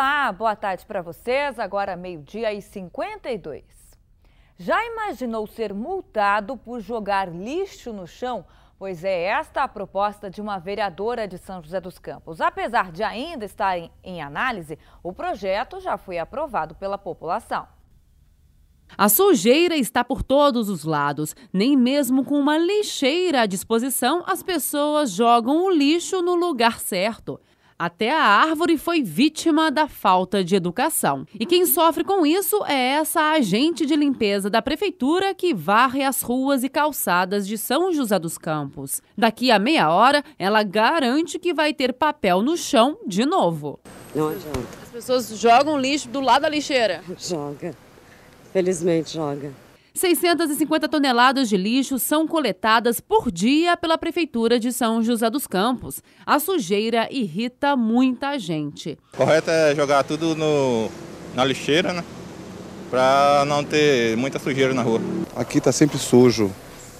Olá, boa tarde para vocês. Agora meio-dia e 52. Já imaginou ser multado por jogar lixo no chão? Pois é esta é a proposta de uma vereadora de São José dos Campos. Apesar de ainda estar em, em análise, o projeto já foi aprovado pela população. A sujeira está por todos os lados. Nem mesmo com uma lixeira à disposição, as pessoas jogam o lixo no lugar certo. Até a árvore foi vítima da falta de educação. E quem sofre com isso é essa agente de limpeza da prefeitura que varre as ruas e calçadas de São José dos Campos. Daqui a meia hora, ela garante que vai ter papel no chão de novo. Não adianta. As pessoas jogam lixo do lado da lixeira. Joga. Felizmente joga. 650 toneladas de lixo são coletadas por dia pela Prefeitura de São José dos Campos. A sujeira irrita muita gente. Correto é jogar tudo no, na lixeira, né? Para não ter muita sujeira na rua. Aqui está sempre sujo.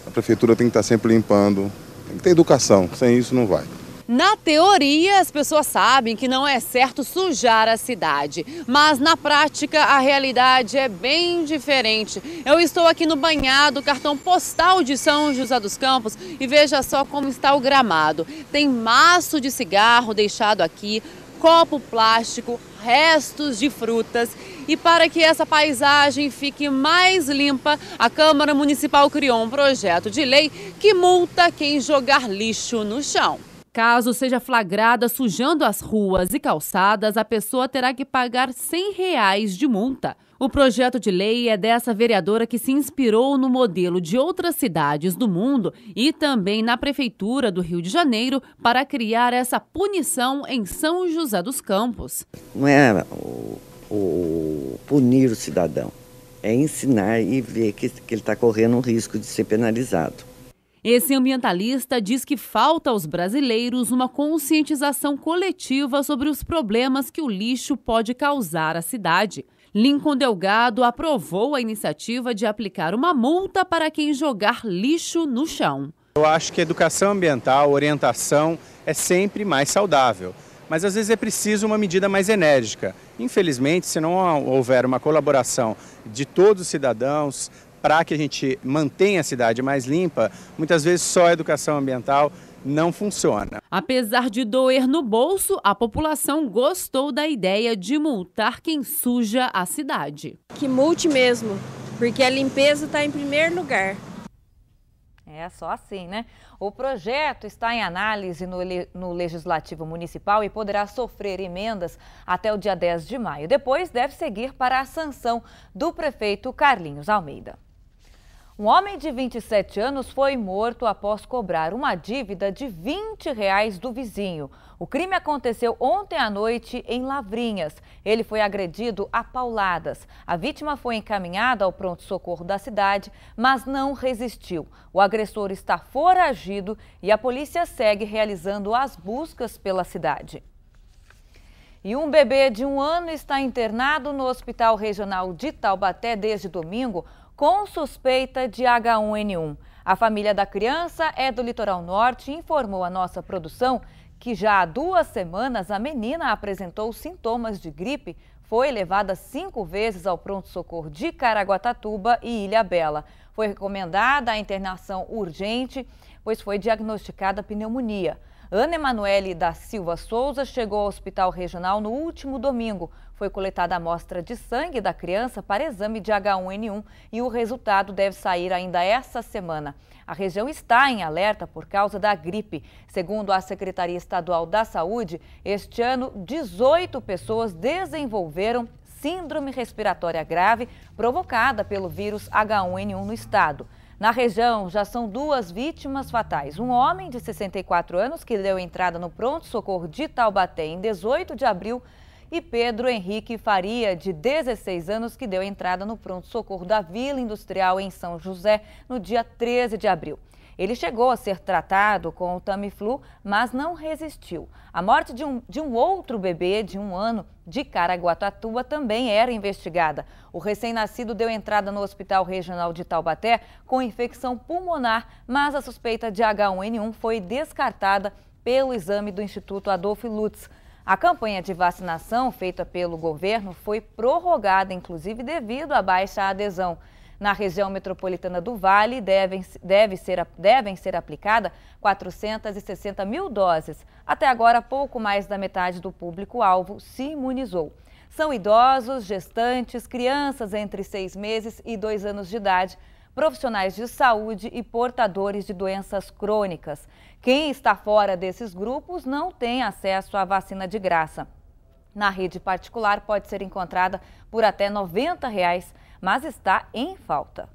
A prefeitura tem que estar tá sempre limpando. Tem que ter educação, sem isso não vai. Na teoria, as pessoas sabem que não é certo sujar a cidade, mas na prática a realidade é bem diferente. Eu estou aqui no banhado, cartão postal de São José dos Campos e veja só como está o gramado. Tem maço de cigarro deixado aqui, copo plástico, restos de frutas. E para que essa paisagem fique mais limpa, a Câmara Municipal criou um projeto de lei que multa quem jogar lixo no chão. Caso seja flagrada sujando as ruas e calçadas, a pessoa terá que pagar R$ 100 reais de multa. O projeto de lei é dessa vereadora que se inspirou no modelo de outras cidades do mundo e também na Prefeitura do Rio de Janeiro para criar essa punição em São José dos Campos. Não é o, o punir o cidadão, é ensinar e ver que, que ele está correndo um risco de ser penalizado. Esse ambientalista diz que falta aos brasileiros uma conscientização coletiva sobre os problemas que o lixo pode causar à cidade. Lincoln Delgado aprovou a iniciativa de aplicar uma multa para quem jogar lixo no chão. Eu acho que educação ambiental, orientação, é sempre mais saudável. Mas às vezes é preciso uma medida mais enérgica. Infelizmente, se não houver uma colaboração de todos os cidadãos, para que a gente mantenha a cidade mais limpa, muitas vezes só a educação ambiental não funciona. Apesar de doer no bolso, a população gostou da ideia de multar quem suja a cidade. Que multe mesmo, porque a limpeza está em primeiro lugar. É só assim, né? O projeto está em análise no, no, Legislativo Municipal e poderá sofrer emendas até o dia 10 de maio. Depois deve seguir para a sanção do prefeito Carlinhos Almeida. Um homem de 27 anos foi morto após cobrar uma dívida de 20 reais do vizinho. O crime aconteceu ontem à noite em Lavrinhas. Ele foi agredido a pauladas. A vítima foi encaminhada ao pronto-socorro da cidade, mas não resistiu. O agressor está foragido e a polícia segue realizando as buscas pela cidade. E um bebê de um ano está internado no Hospital Regional de Taubaté desde domingo com suspeita de H1N1. A família da criança é do Litoral Norte e informou a nossa produção que já há duas semanas a menina apresentou sintomas de gripe, foi levada cinco vezes ao pronto-socorro de Caraguatatuba e Ilha Bela. Foi recomendada a internação urgente, pois foi diagnosticada pneumonia. Ana Emanuele da Silva Souza chegou ao Hospital Regional no último domingo. Foi coletada a amostra de sangue da criança para exame de H1N1 e o resultado deve sair ainda esta semana. A região está em alerta por causa da gripe. Segundo a Secretaria Estadual da Saúde, este ano 18 pessoas desenvolveram síndrome respiratória grave provocada pelo vírus H1N1 no estado. Na região, já são duas vítimas fatais. Um homem de 64 anos que deu entrada no pronto-socorro de Taubaté em 18 de abril e Pedro Henrique Faria, de 16 anos, que deu entrada no pronto-socorro da Vila Industrial em São José no dia 13 de abril. Ele chegou a ser tratado com o Tamiflu, mas não resistiu. A morte de um, de um outro bebê de um ano de Caraguatatuba também era investigada. O recém-nascido deu entrada no Hospital Regional de Taubaté com infecção pulmonar, mas a suspeita de H1N1 foi descartada pelo exame do Instituto Adolfo Lutz. A campanha de vacinação feita pelo governo foi prorrogada, inclusive devido à baixa adesão. Na região metropolitana do Vale, devem, deve ser, devem ser aplicadas 460 mil doses. Até agora, pouco mais da metade do público-alvo se imunizou. São idosos, gestantes, crianças entre seis meses e dois anos de idade, profissionais de saúde e portadores de doenças crônicas. Quem está fora desses grupos não tem acesso à vacina de graça. Na rede particular, pode ser encontrada por até R$ 90. Reais mas está em falta.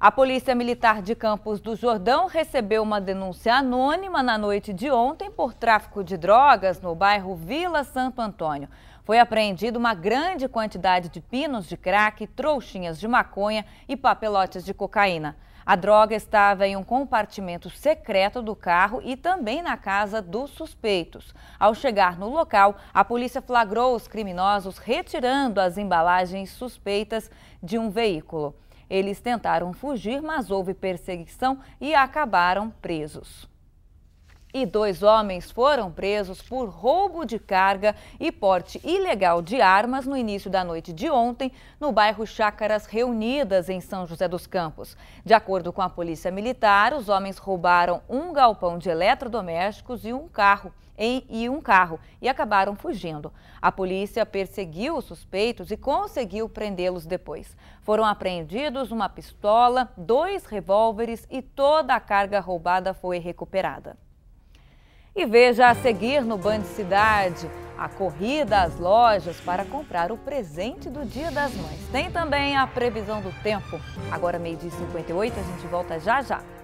A Polícia Militar de Campos do Jordão recebeu uma denúncia anônima na noite de ontem por tráfico de drogas no bairro Vila Santo Antônio. Foi apreendida uma grande quantidade de pinos de crack, trouxinhas de maconha e papelotes de cocaína. A droga estava em um compartimento secreto do carro e também na casa dos suspeitos. Ao chegar no local, a polícia flagrou os criminosos retirando as embalagens suspeitas de um veículo. Eles tentaram fugir, mas houve perseguição e acabaram presos e dois homens foram presos por roubo de carga e porte ilegal de armas no início da noite de ontem, no bairro Chácaras Reunidas, em São José dos Campos. De acordo com a Polícia Militar, os homens roubaram um galpão de eletrodomésticos e um carro. Em, e um carro e acabaram fugindo. A polícia perseguiu os suspeitos e conseguiu prendê-los depois. Foram apreendidos uma pistola, dois revólveres e toda a carga roubada foi recuperada. E veja a seguir no Band Cidade a corrida às lojas para comprar o presente do Dia das Mães. Tem também a previsão do tempo. Agora, meio-dia e 58, a gente volta já já.